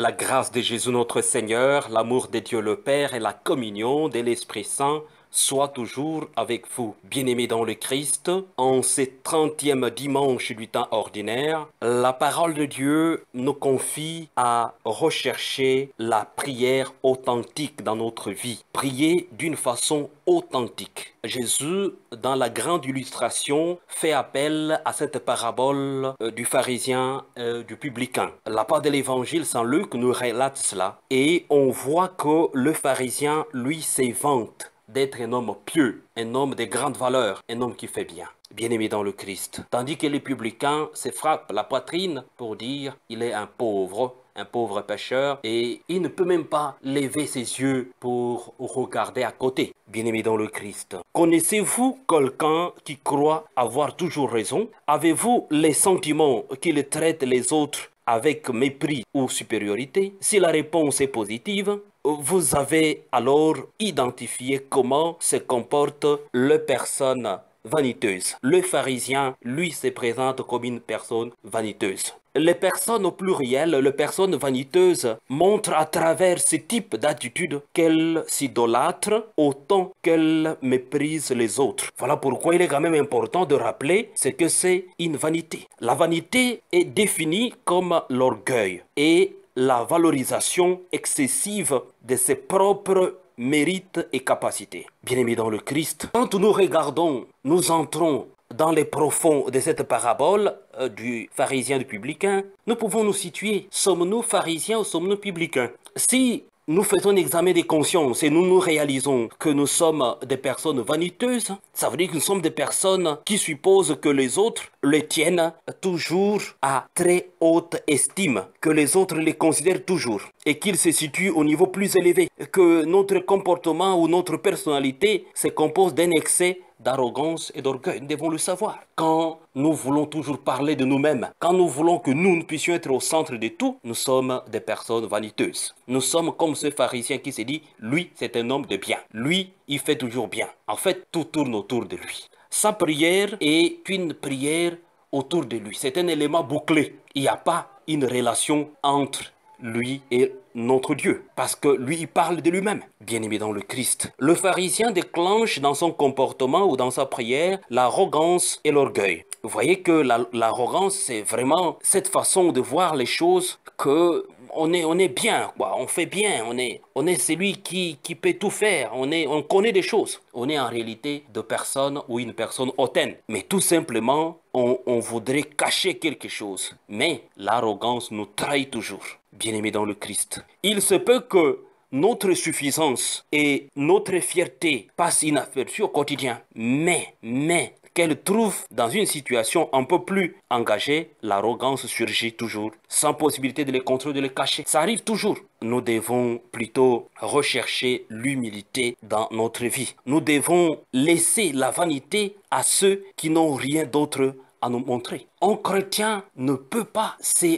La grâce de Jésus notre Seigneur, l'amour de Dieu le Père et la communion de l'Esprit Saint soit toujours avec vous. Bien-aimés dans le Christ, en ce 30e dimanche du temps ordinaire, la parole de Dieu nous confie à rechercher la prière authentique dans notre vie. Prier d'une façon authentique. Jésus, dans la grande illustration, fait appel à cette parabole euh, du pharisien, euh, du publicain. La part de l'évangile Saint Luc nous relate cela et on voit que le pharisien, lui, s'évente d'être un homme pieux, un homme de grande valeur, un homme qui fait bien. Bien-aimé dans le Christ. Tandis que les publicains se frappent la poitrine pour dire il est un pauvre, un pauvre pêcheur, et il ne peut même pas lever ses yeux pour regarder à côté. Bien-aimé dans le Christ. Connaissez-vous quelqu'un qui croit avoir toujours raison Avez-vous les sentiments qu'il traite les autres avec mépris ou supériorité, si la réponse est positive, vous avez alors identifié comment se comporte la personne vaniteuse. Le pharisien, lui, se présente comme une personne vaniteuse. Les personnes au pluriel, les personnes vaniteuses, montrent à travers ce type d'attitude qu'elles s'idolâtrent autant qu'elles méprisent les autres. Voilà pourquoi il est quand même important de rappeler ce que c'est une vanité. La vanité est définie comme l'orgueil et la valorisation excessive de ses propres mérite et capacité. Bien-aimés dans le Christ, quand nous regardons, nous entrons dans les profonds de cette parabole euh, du pharisien du publicain, nous pouvons nous situer. Sommes-nous pharisiens ou sommes-nous publicains Si nous faisons un examen des consciences et nous nous réalisons que nous sommes des personnes vaniteuses, ça veut dire que nous sommes des personnes qui supposent que les autres les tiennent toujours à très haute estime, que les autres les considèrent toujours et qu'ils se situent au niveau plus élevé, que notre comportement ou notre personnalité se compose d'un excès d'arrogance et d'orgueil. Nous devons le savoir. Quand nous voulons toujours parler de nous-mêmes. Quand nous voulons que nous, ne puissions être au centre de tout, nous sommes des personnes vaniteuses. Nous sommes comme ce pharisien qui se dit, lui, c'est un homme de bien. Lui, il fait toujours bien. En fait, tout tourne autour de lui. Sa prière est une prière autour de lui. C'est un élément bouclé. Il n'y a pas une relation entre lui et notre Dieu, parce que lui, il parle de lui-même, bien aimé dans le Christ. Le pharisien déclenche dans son comportement ou dans sa prière l'arrogance et l'orgueil. Vous voyez que l'arrogance, c'est vraiment cette façon de voir les choses que on est, on est bien, quoi. On fait bien. On est, on est celui qui, qui peut tout faire. On, est, on connaît des choses. On est en réalité de personnes ou une personne hautaine. Mais tout simplement, on, voudrait cacher quelque chose. Mais l'arrogance nous trahit toujours. bien aimé dans le Christ. Il se peut que notre suffisance et notre fierté passent inaperçues au quotidien. Mais, mais, qu'elle trouve dans une situation un peu plus engagée, l'arrogance surgit toujours, sans possibilité de les contrôler, de les cacher. Ça arrive toujours. Nous devons plutôt rechercher l'humilité dans notre vie. Nous devons laisser la vanité à ceux qui n'ont rien d'autre à nous montrer. Un chrétien ne peut pas se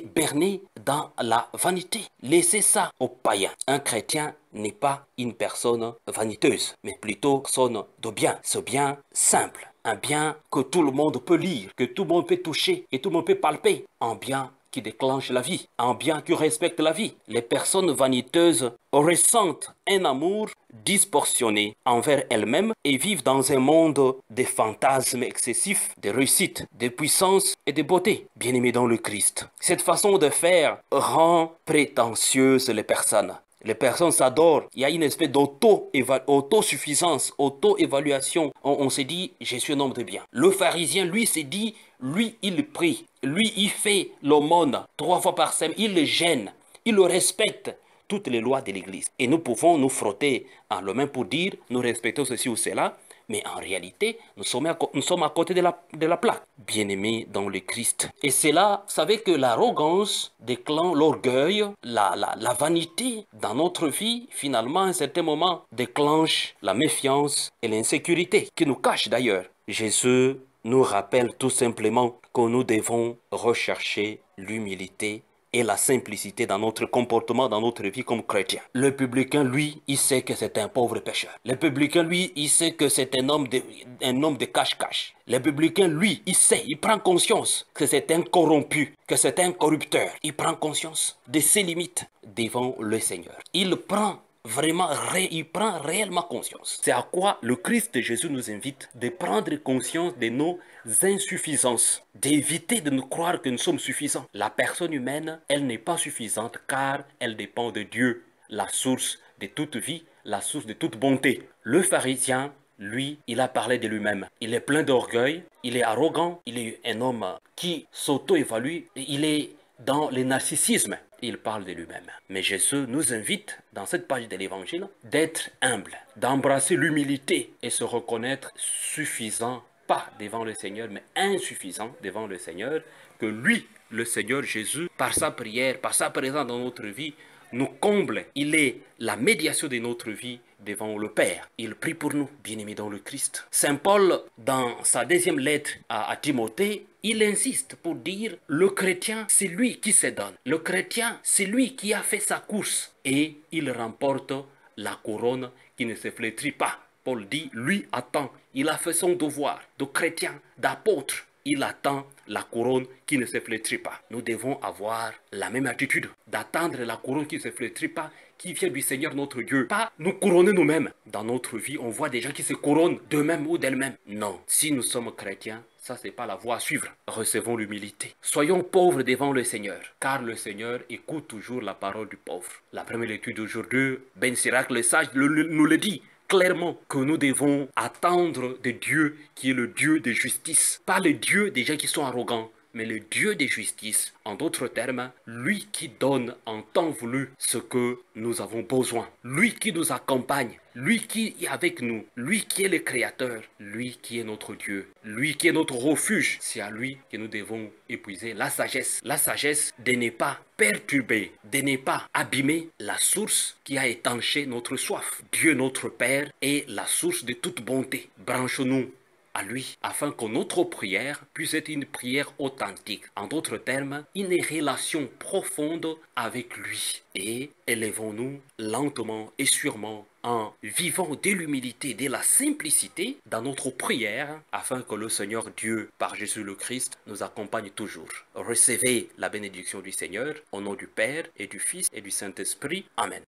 dans la vanité. Laissez ça aux païens. Un chrétien n'est pas une personne vaniteuse, mais plutôt personne de bien. Ce bien simple un bien que tout le monde peut lire, que tout le monde peut toucher et tout le monde peut palper, un bien qui déclenche la vie, un bien qui respecte la vie. Les personnes vaniteuses ressentent un amour disproportionné envers elles-mêmes et vivent dans un monde de fantasmes excessifs, de réussite, de puissance et de beauté. bien aimées dans le Christ, cette façon de faire rend prétentieuses les personnes. Les personnes s'adorent. Il y a une espèce dauto suffisance auto-évaluation. On, se s'est dit, je suis un homme de bien. Le pharisien, lui, s'est dit, lui, il prie. Lui, il fait l'aumône trois fois par semaine. Il le gêne. Il respecte toutes les lois de l'Église. Et nous pouvons nous frotter en le pour dire, nous respectons ceci ou cela mais en réalité, nous sommes à, côté de la, plaque. Bien-aimés dans le Christ. Et c'est là, vous savez que l'arrogance déclenche l'orgueil, la, vanité dans notre vie, finalement, à un certain moment, déclenche la méfiance et l'insécurité, qui nous cache d'ailleurs. Jésus nous rappelle tout simplement que nous devons rechercher l'humilité et la simplicité dans notre comportement, dans notre vie comme chrétien. Le publicain, lui, il sait que c'est un pauvre pécheur. Le publicain, lui, il sait que c'est un homme de, cache-cache. Le publicain, lui, il sait, il prend conscience que c'est un corrompu, que c'est un corrupteur. Il prend conscience de ses limites devant le Seigneur. Il prend vraiment il prend réellement conscience. C'est à quoi le Christ de Jésus nous invite de prendre conscience de nos insuffisances, d'éviter de nous croire que nous sommes suffisants. La personne humaine, elle n'est pas suffisante car elle dépend de Dieu, la source de toute vie, la source de toute bonté. Le pharisien, lui, il a parlé de lui-même. Il est plein d'orgueil, il est arrogant, il est un homme qui s'auto-évalue, il est dans le narcissisme il parle de lui-même. Mais Jésus nous invite, dans cette page de l'Évangile, d'être humble, d'embrasser l'humilité et se reconnaître suffisant, pas devant le Seigneur, mais insuffisant devant le Seigneur, que lui, le Seigneur Jésus, par sa prière, par sa présence dans notre vie, nous comble. Il est la médiation de notre vie devant le Père. Il prie pour nous, bien-aimés dans le Christ. Saint Paul, dans sa deuxième lettre à, Timothée, il insiste pour dire le chrétien, c'est lui qui se donne. Le chrétien, c'est lui qui a fait sa course et il remporte la couronne qui ne se flétrit pas. Paul dit, lui attend, il a fait son devoir de chrétien, d'apôtre, il attend la couronne qui ne se flétrit pas. Nous devons avoir la même attitude d'attendre la couronne qui ne se flétrit pas, qui vient du Seigneur notre Dieu. Pas nous couronner nous-mêmes. Dans notre vie, on voit des gens qui se couronnent d'eux-mêmes ou d'elles-mêmes. Non, si nous sommes chrétiens, ça, n'est pas la voie à suivre. Recevons l'humilité. Soyons pauvres devant le Seigneur, car le Seigneur écoute toujours la parole du pauvre. La première étude d'aujourd'hui, Ben Sirac, le sage, nous le dit clairement que nous devons attendre de Dieu qui est le Dieu de justice, pas le Dieu des gens qui sont arrogants, mais le Dieu de justice, en d'autres termes, lui qui donne en temps voulu ce que nous avons besoin, lui qui nous accompagne, lui qui est avec nous, lui qui est le Créateur, lui qui est notre Dieu, lui qui est notre refuge, c'est à lui que nous devons épuiser la sagesse, la sagesse de ne pas perturber, de ne pas abîmer la source qui a étanché notre soif. Dieu notre Père est la source de toute bonté. Branche-nous à lui, afin que notre prière puisse être une prière authentique. En d'autres termes, une relation profonde avec lui. Et élevons-nous lentement et sûrement en vivant de l'humilité, de la simplicité dans notre prière, afin que le Seigneur Dieu, par Jésus le Christ, nous accompagne toujours. Recevez la bénédiction du Seigneur, au nom du Père et du Fils et du Saint-Esprit. Amen.